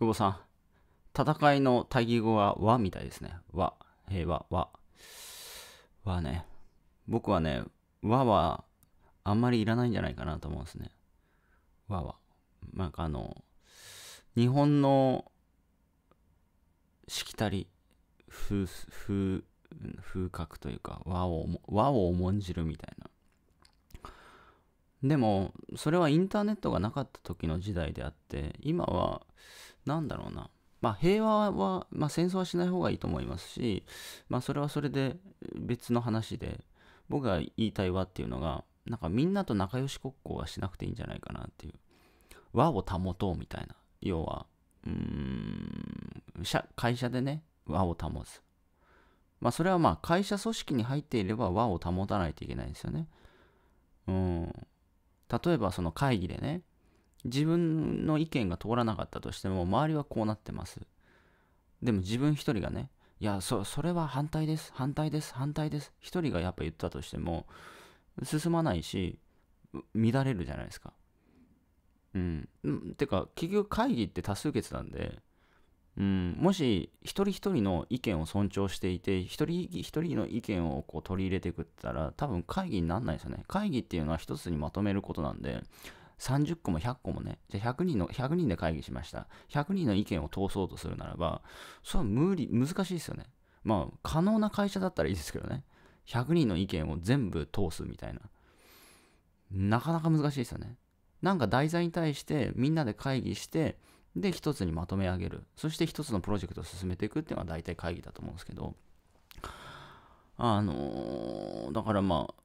久保さん、戦いの対義語は和みたいですね。和、平和、和。和ね。僕はね、和はあんまりいらないんじゃないかなと思うんですね。和は。なんかあの、日本のしきたり、風、風、風格というか、和を、和を重んじるみたいな。でも、それはインターネットがなかった時の時代であって、今はなんだろうな、まあ、平和は、まあ、戦争はしない方がいいと思いますし、まあ、それはそれで別の話で、僕が言いたい和っていうのが、なんかみんなと仲良し国交はしなくていいんじゃないかなっていう。和を保とうみたいな。要は、うーん、会社でね、和を保つ。まあそれはまあ会社組織に入っていれば和を保たないといけないんですよね。うん。例えばその会議でね、自分の意見が通らなかったとしても、周りはこうなってます。でも自分一人がね、いや、そ、それは反対です、反対です、反対です。一人がやっぱ言ったとしても、進まないし、乱れるじゃないですか。うん。てか、結局会議って多数決なんで、うん、もし一人一人の意見を尊重していて一人一人の意見をこう取り入れていくったら多分会議にならないですよね会議っていうのは一つにまとめることなんで30個も100個もね、じゃあ100人の、100人で会議しました。100人の意見を通そうとするならば、それは無理、難しいですよね。まあ、可能な会社だったらいいですけどね。100人の意見を全部通すみたいな。なかなか難しいですよね。なんか題材に対してみんなで会議して、で、一つにまとめ上げる。そして一つのプロジェクトを進めていくっていうのが大体会議だと思うんですけど、あのー、だからまあ、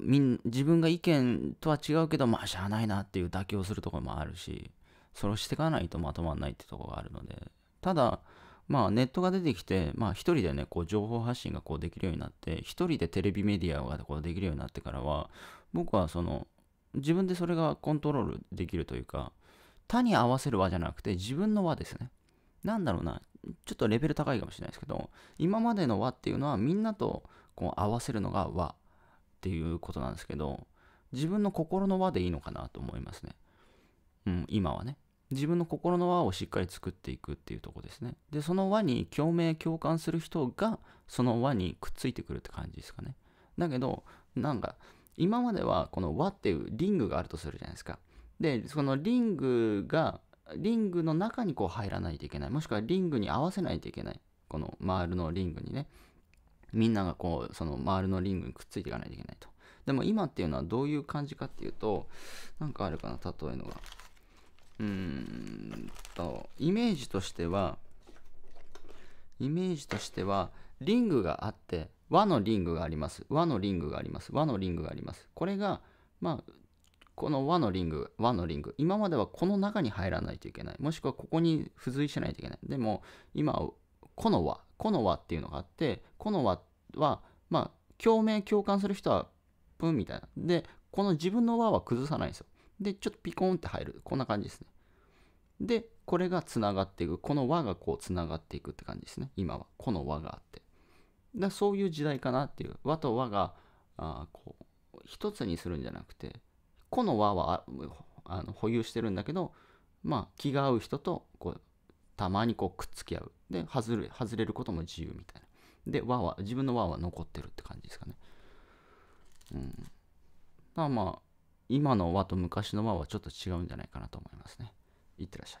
みん自分が意見とは違うけどまあしゃあないなっていう妥協するところもあるしそれをしていかないとまとまらないってところがあるのでただまあネットが出てきてまあ一人でねこう情報発信がこうできるようになって一人でテレビメディアがこうできるようになってからは僕はその自分でそれがコントロールできるというか他に合わせる輪じゃなくて自分の輪ですね何だろうなちょっとレベル高いかもしれないですけど今までの輪っていうのはみんなとこう合わせるのが輪っていうことなんですけど、自分の心の輪でいいのかなと思いますね。うん、今はね。自分の心の輪をしっかり作っていくっていうとこですね。で、その輪に共鳴、共感する人が、その輪にくっついてくるって感じですかね。だけど、なんか、今まではこの輪っていうリングがあるとするじゃないですか。で、そのリングが、リングの中にこう入らないといけない。もしくはリングに合わせないといけない。このりのリングにね。みんながこうその周りのリングにくっついていかないといけないとでも今っていうのはどういう感じかっていうとなんかあるかな例えのがうーんとイメージとしてはイメージとしてはリングがあって和のリングがあります和のリングがあります和のリングがありますこれがまあこの和のリング、和のリング、今まではこの中に入らないといけない。もしくはここに付随しないといけない。でも、今は、この和、コノワっていうのがあって、コノワは、まあ、共鳴、共感する人は、プンみたいな。で、この自分の輪は崩さないんですよ。で、ちょっとピコンって入る。こんな感じですね。で、これがつながっていく。この輪がこうつながっていくって感じですね。今は。この輪があって。だそういう時代かなっていう。和と和が、あこう、一つにするんじゃなくて、この輪はあの保有してるんだけど、まあ、気が合う人とこうたまにこうくっつき合う。で、外れ、外れることも自由みたいな。で、和は、自分の輪は残ってるって感じですかね。うん。だからまあ、今の輪と昔の輪はちょっと違うんじゃないかなと思いますね。いってらっしゃい。